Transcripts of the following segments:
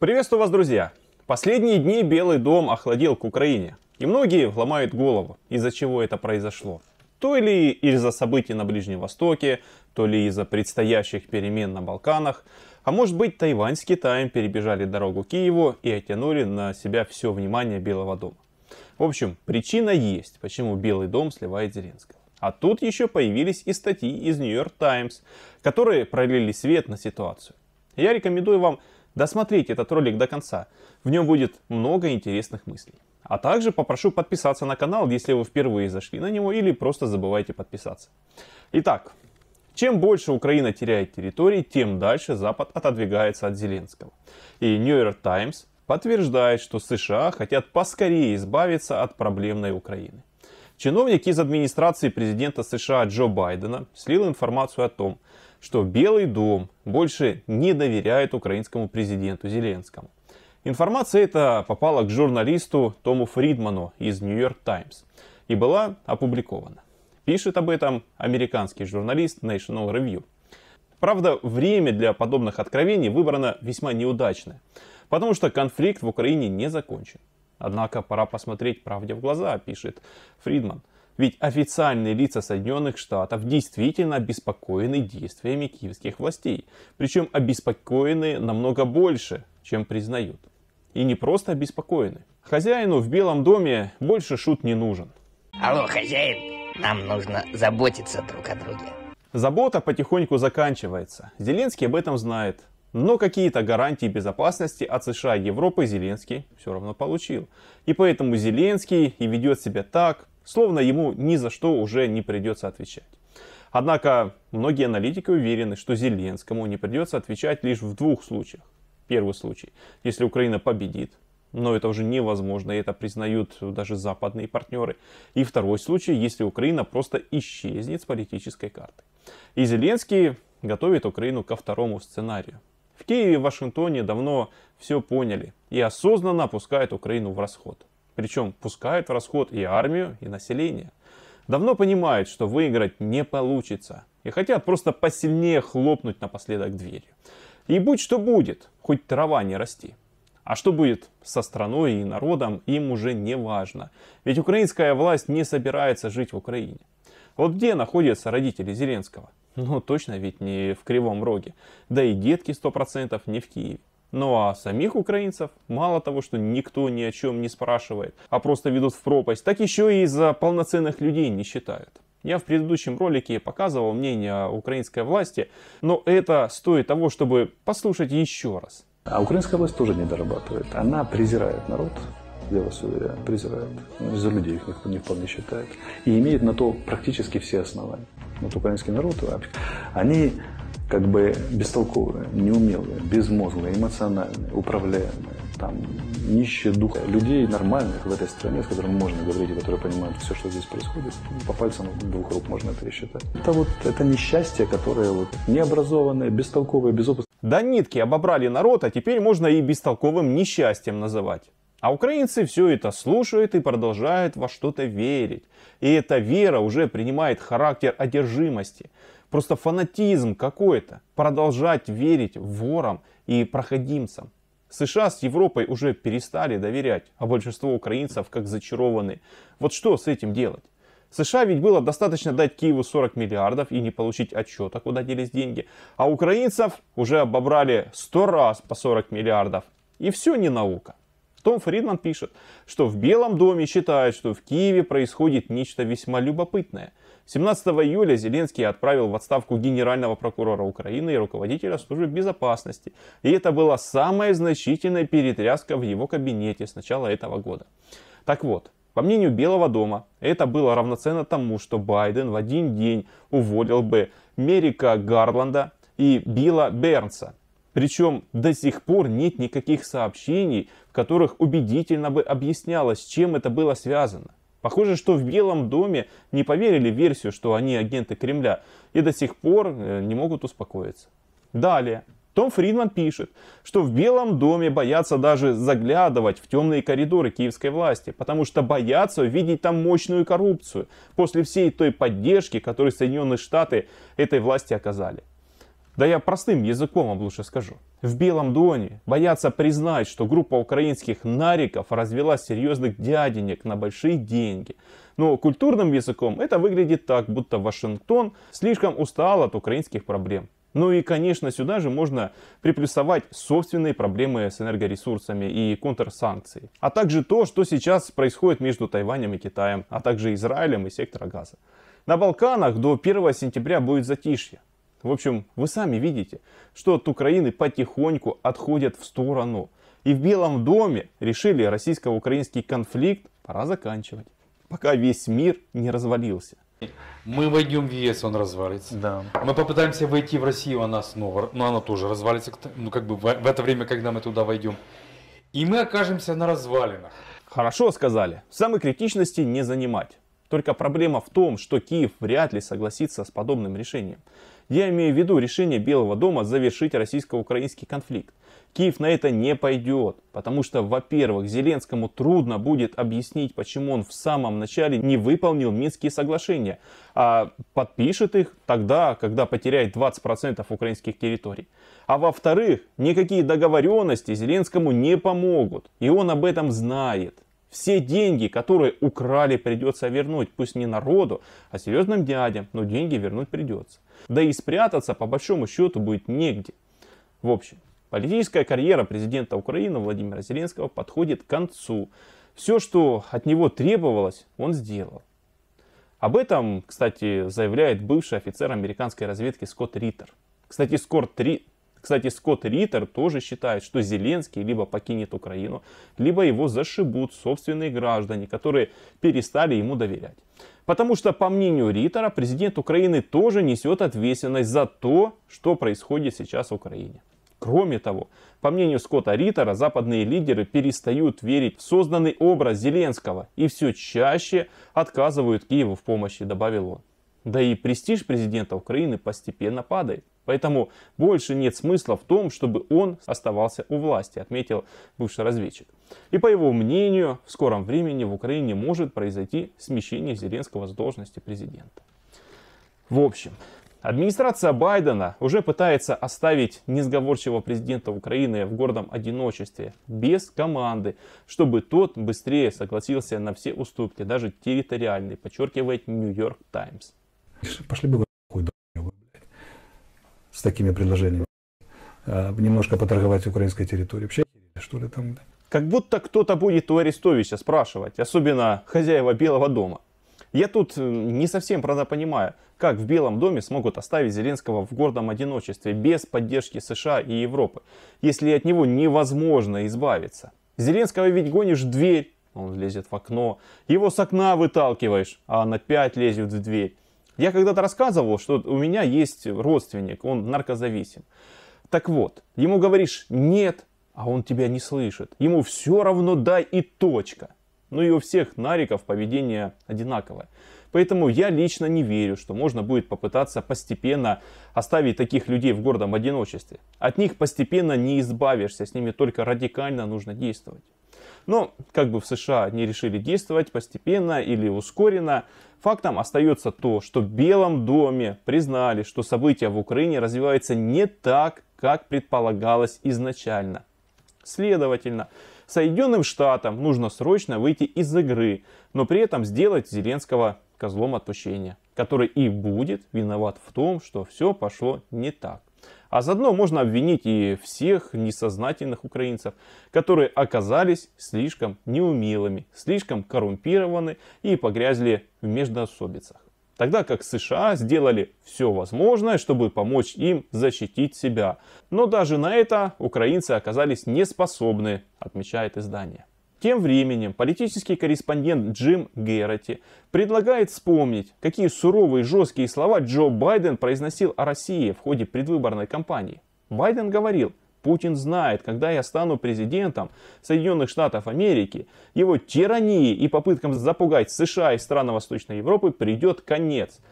Приветствую вас, друзья! Последние дни Белый дом охладел к Украине. И многие ломают голову, из-за чего это произошло. То ли из-за событий на Ближнем Востоке, то ли из-за предстоящих перемен на Балканах. А может быть, Тайвань с Китаем перебежали дорогу Киеву и оттянули на себя все внимание Белого дома. В общем, причина есть, почему Белый дом сливает Зеленского. А тут еще появились и статьи из Нью-Йорк Таймс, которые пролили свет на ситуацию. Я рекомендую вам Досмотрите этот ролик до конца, в нем будет много интересных мыслей. А также попрошу подписаться на канал, если вы впервые зашли на него или просто забывайте подписаться. Итак, чем больше Украина теряет территории, тем дальше Запад отодвигается от Зеленского. И New York Times подтверждает, что США хотят поскорее избавиться от проблемной Украины. Чиновник из администрации президента США Джо Байдена слил информацию о том, что Белый дом больше не доверяет украинскому президенту Зеленскому. Информация эта попала к журналисту Тому Фридману из Нью-Йорк Таймс и была опубликована. Пишет об этом американский журналист National Review. Правда, время для подобных откровений выбрано весьма неудачное, потому что конфликт в Украине не закончен. Однако пора посмотреть правде в глаза, пишет Фридман. Ведь официальные лица Соединенных Штатов действительно обеспокоены действиями киевских властей. Причем обеспокоены намного больше, чем признают. И не просто обеспокоены. Хозяину в Белом доме больше шут не нужен. Алло, хозяин, нам нужно заботиться друг о друге. Забота потихоньку заканчивается. Зеленский об этом знает. Но какие-то гарантии безопасности от США и Европы Зеленский все равно получил. И поэтому Зеленский и ведет себя так, словно ему ни за что уже не придется отвечать. Однако многие аналитики уверены, что Зеленскому не придется отвечать лишь в двух случаях. Первый случай, если Украина победит, но это уже невозможно, и это признают даже западные партнеры. И второй случай, если Украина просто исчезнет с политической карты. И Зеленский готовит Украину ко второму сценарию. В Киеве и Вашингтоне давно все поняли и осознанно опускают Украину в расход причем пускают в расход и армию, и население. Давно понимают, что выиграть не получится, и хотят просто посильнее хлопнуть напоследок дверью. И будь что будет, хоть трава не расти. А что будет со страной и народом, им уже не важно. Ведь украинская власть не собирается жить в Украине. Вот где находятся родители Зеленского? Ну, точно ведь не в Кривом Роге. Да и детки 100% не в Киеве. Ну а самих украинцев мало того, что никто ни о чем не спрашивает, а просто ведут в пропасть, так еще и за полноценных людей не считают. Я в предыдущем ролике показывал мнение украинской власти, но это стоит того, чтобы послушать еще раз. А украинская власть тоже не дорабатывает. Она презирает народ, я вас уверяю, презирает. Ну, за людей их никто не вполне считает. И имеет на то практически все основания. Вот украинский народ, они как бы бестолковые, неумелые, безмозглые, эмоциональные, управляемые, там, нищие духа. Людей нормальных в этой стране, с которыми можно говорить и которые понимают все, что здесь происходит, ну, по пальцам двух рук можно пересчитать. Это вот это несчастье, которое вот необразованное, бестолковое, безопытное. Да, нитки обобрали народ, а теперь можно и бестолковым несчастьем называть. А украинцы все это слушают и продолжают во что-то верить. И эта вера уже принимает характер одержимости. Просто фанатизм какой-то. Продолжать верить ворам и проходимцам. США с Европой уже перестали доверять, а большинство украинцев как зачарованы. Вот что с этим делать? США ведь было достаточно дать Киеву 40 миллиардов и не получить отчета, куда делись деньги. А украинцев уже обобрали 100 раз по 40 миллиардов. И все не наука. Том Фридман пишет, что в Белом доме считают, что в Киеве происходит нечто весьма любопытное. 17 июля Зеленский отправил в отставку генерального прокурора Украины и руководителя службы безопасности. И это была самая значительная перетряска в его кабинете с начала этого года. Так вот, по мнению Белого дома, это было равноценно тому, что Байден в один день уволил бы Мерика Гарланда и Билла Бернса. Причем до сих пор нет никаких сообщений, в которых убедительно бы объяснялось, чем это было связано. Похоже, что в Белом доме не поверили в версию, что они агенты Кремля, и до сих пор э, не могут успокоиться. Далее. Том Фридман пишет, что в Белом доме боятся даже заглядывать в темные коридоры киевской власти, потому что боятся видеть там мощную коррупцию после всей той поддержки, которую Соединенные Штаты этой власти оказали. Да я простым языком вам лучше скажу. В Белом Доне боятся признать, что группа украинских нариков развела серьезных дяденек на большие деньги. Но культурным языком это выглядит так, будто Вашингтон слишком устал от украинских проблем. Ну и, конечно, сюда же можно приплюсовать собственные проблемы с энергоресурсами и контрсанкции. А также то, что сейчас происходит между Тайванем и Китаем, а также Израилем и сектора газа. На Балканах до 1 сентября будет затишье. В общем, вы сами видите, что от Украины потихоньку отходят в сторону. И в Белом доме решили российско-украинский конфликт пора заканчивать, пока весь мир не развалился. Мы войдем в ЕС, он развалится. Да. Мы попытаемся войти в Россию, она снова, но ну, она тоже развалится, ну как бы в, в это время, когда мы туда войдем. И мы окажемся на развалинах. Хорошо сказали. Самой критичности не занимать. Только проблема в том, что Киев вряд ли согласится с подобным решением. Я имею в виду решение Белого дома завершить российско-украинский конфликт. Киев на это не пойдет, потому что, во-первых, Зеленскому трудно будет объяснить, почему он в самом начале не выполнил Минские соглашения, а подпишет их тогда, когда потеряет 20% украинских территорий. А во-вторых, никакие договоренности Зеленскому не помогут, и он об этом знает. Все деньги, которые украли, придется вернуть, пусть не народу, а серьезным дядям, но деньги вернуть придется. Да и спрятаться по большому счету будет негде. В общем, политическая карьера президента Украины Владимира Зеленского подходит к концу. Все, что от него требовалось, он сделал. Об этом, кстати, заявляет бывший офицер американской разведки Скотт Риттер. Кстати, Скотт, Ри... Кстати, Скотт Риттер тоже считает, что Зеленский либо покинет Украину, либо его зашибут собственные граждане, которые перестали ему доверять. Потому что, по мнению Риттера, президент Украины тоже несет ответственность за то, что происходит сейчас в Украине. Кроме того, по мнению Скотта Риттера, западные лидеры перестают верить в созданный образ Зеленского и все чаще отказывают Киеву в помощи, добавил он. Да и престиж президента Украины постепенно падает. Поэтому больше нет смысла в том, чтобы он оставался у власти, отметил бывший разведчик. И по его мнению, в скором времени в Украине может произойти смещение Зеленского с должности президента. В общем, Администрация Байдена уже пытается оставить несговорчивого президента Украины в гордом одиночестве, без команды, чтобы тот быстрее согласился на все уступки, даже территориальные, подчеркивает Нью-Йорк Таймс. Пошли бы с такими предложениями. А, немножко поторговать украинской территорией. Вообще, что ли там? Как будто кто-то будет у Арестовича спрашивать, особенно хозяева Белого дома. Я тут э, не совсем, правда, понимаю, как в Белом доме смогут оставить Зеленского в гордом одиночестве без поддержки США и Европы, если от него невозможно избавиться. Зеленского ведь гонишь в дверь, он лезет в окно, его с окна выталкиваешь, а он опять лезет в дверь. Я когда-то рассказывал, что у меня есть родственник, он наркозависим. Так вот, ему говоришь «нет», а он тебя не слышит. Ему все равно «дай» и точка. Ну и у всех нариков поведение одинаковое. Поэтому я лично не верю, что можно будет попытаться постепенно оставить таких людей в гордом одиночестве. От них постепенно не избавишься, с ними только радикально нужно действовать. Но как бы в США не решили действовать постепенно или ускоренно, Фактом остается то, что в Белом доме признали, что события в Украине развиваются не так, как предполагалось изначально. Следовательно, Соединенным Штатам нужно срочно выйти из игры, но при этом сделать Зеленского козлом отпущения, который и будет виноват в том, что все пошло не так. А заодно можно обвинить и всех несознательных украинцев, которые оказались слишком неумелыми, слишком коррумпированы и погрязли в междоусобицах. Тогда как США сделали все возможное, чтобы помочь им защитить себя. Но даже на это украинцы оказались не способны, отмечает издание. Тем временем политический корреспондент Джим Герроти предлагает вспомнить, какие суровые жесткие слова Джо Байден произносил о России в ходе предвыборной кампании. Байден говорил, Путин знает, когда я стану президентом Соединенных Штатов Америки, его тирании и попыткам запугать США и страны Восточной Европы придет конец –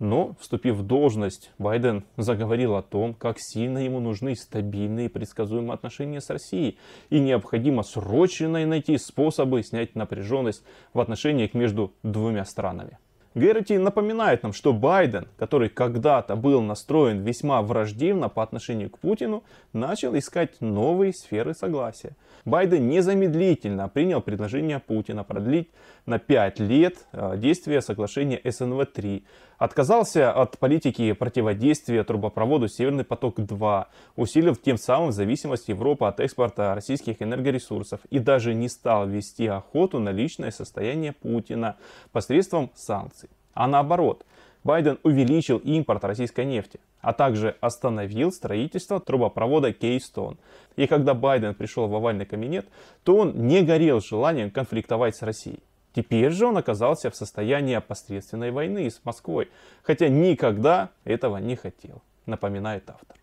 но, вступив в должность, Байден заговорил о том, как сильно ему нужны стабильные и предсказуемые отношения с Россией, и необходимо срочно найти способы снять напряженность в отношениях между двумя странами. Геррити напоминает нам, что Байден, который когда-то был настроен весьма враждебно по отношению к Путину, начал искать новые сферы согласия. Байден незамедлительно принял предложение Путина продлить на 5 лет э, действие соглашения СНВ-3, Отказался от политики противодействия трубопроводу «Северный поток-2», усилив тем самым зависимость Европы от экспорта российских энергоресурсов и даже не стал вести охоту на личное состояние Путина посредством санкций. А наоборот, Байден увеличил импорт российской нефти, а также остановил строительство трубопровода Кейстон. И когда Байден пришел в овальный кабинет, то он не горел желанием конфликтовать с Россией. Теперь же он оказался в состоянии опосредственной войны с Москвой, хотя никогда этого не хотел, напоминает автор.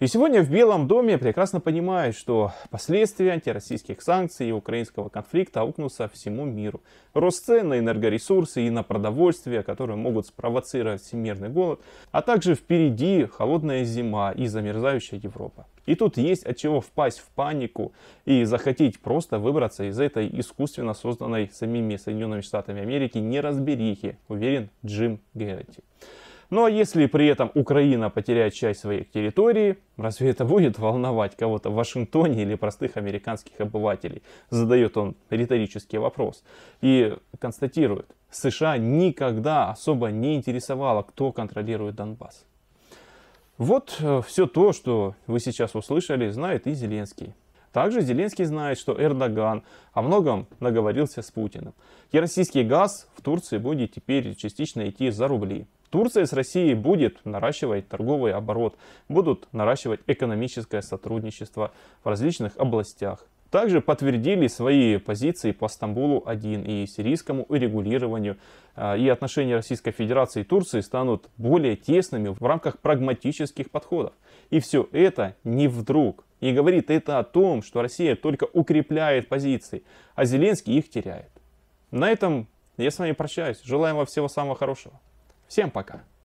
И сегодня в Белом доме прекрасно понимают, что последствия антироссийских санкций и украинского конфликта аукнутся всему миру. Рост цен на энергоресурсы и на продовольствие, которые могут спровоцировать всемирный голод, а также впереди холодная зима и замерзающая Европа. И тут есть от чего впасть в панику и захотеть просто выбраться из этой искусственно созданной самими Соединенными Штатами Америки неразберихи, уверен Джим Геррити. Ну а если при этом Украина потеряет часть своих территорий, разве это будет волновать кого-то в Вашингтоне или простых американских обывателей? Задает он риторический вопрос и констатирует, США никогда особо не интересовало, кто контролирует Донбасс. Вот э, все то, что вы сейчас услышали, знает и Зеленский. Также Зеленский знает, что Эрдоган о многом наговорился с Путиным. И российский газ в Турции будет теперь частично идти за рубли. Турция с Россией будет наращивать торговый оборот, будут наращивать экономическое сотрудничество в различных областях. Также подтвердили свои позиции по Стамбулу-1 и сирийскому урегулированию. А, и отношения Российской Федерации и Турции станут более тесными в рамках прагматических подходов. И все это не вдруг. И говорит это о том, что Россия только укрепляет позиции, а Зеленский их теряет. На этом я с вами прощаюсь. Желаем вам всего самого хорошего. Всем пока!